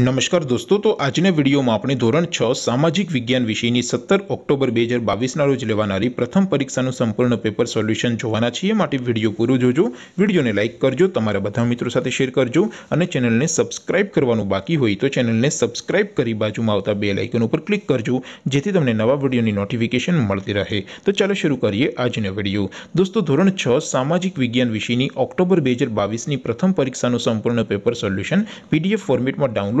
નમસ્કાર દોસ્તો તો આજના વિડીયોમાં આપણે ધોરણ છ સામાજિક વિજ્ઞાન વિષયની સત્તર ઓક્ટોબર બે હજાર બાવીસના રોજ લેવાનારી પ્રથમ પરીક્ષાનું સંપૂર્ણ પેપર સોલ્યુશન જોવાના છીએ માટે વિડીયો પૂરો જોજો વિડીયોને લાઇક કરજો તમારા બધા મિત્રો સાથે શેર કરજો અને ચેનલને સબસ્ક્રાઇબ કરવાનું બાકી હોય તો ચેનલને સબસ્ક્રાઇબ કરી બાજુમાં આવતા બે લાઇકન ઉપર ક્લિક કરજો જેથી તમને નવા વિડીયોની નોટિફિકેશન મળતી રહે તો ચાલો શરૂ કરીએ આજનો વિડીયો દોસ્તો ધોરણ છ સામાજિક વિજ્ઞાન વિષયની ઓક્ટોબર બે હજાર બાવીસની પ્રથમ પરીક્ષાનું સંપૂર્ણ પેપર સોલ્યુશન પીડીએફ ફોર્મેટમાં ડાઉનલોડ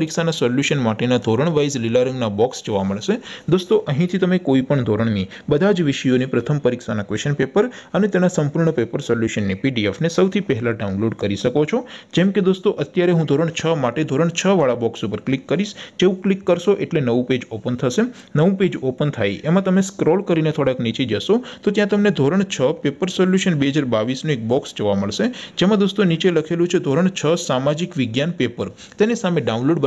પરીક્ષાના સોલ્યુશન માટેના ધોરણ વાઇઝ લિસ્ટિંગના બોક્સ જોવા મળશે દોસ્તો અહીંથી તમે કોઈ પણ ધોરણની બધા જ વિષયોની પ્રથમ પરીક્ષાના ક્વેશ્ચન પેપર અને તેના સંપૂર્ણ પેપર સોલ્યુશનની પીડીએફ ને સૌથી પહેલા ડાઉનલોડ કરી શકો છો જેમ કે દોસ્તો અત્યારે હું ધોરણ 6 માટે ધોરણ 6 વાળા બોક્સ ઉપર ક્લિક કરશો જેઉ ક્લિક કરશો એટલે નવું પેજ ઓપન થશે નવું પેજ ઓપન થઈ એમાં તમે સ્ક્રોલ કરીને થોડક નીચે જશો તો ત્યાં તમને ધોરણ 6 પેપર સોલ્યુશન 2022 નો એક બોક્સ જોવા મળશે જેમાં દોસ્તો નીચે લખેલું છે ધોરણ 6 સામાજિક વિજ્ઞાન પેપર તેની સામે ડાઉનલોડ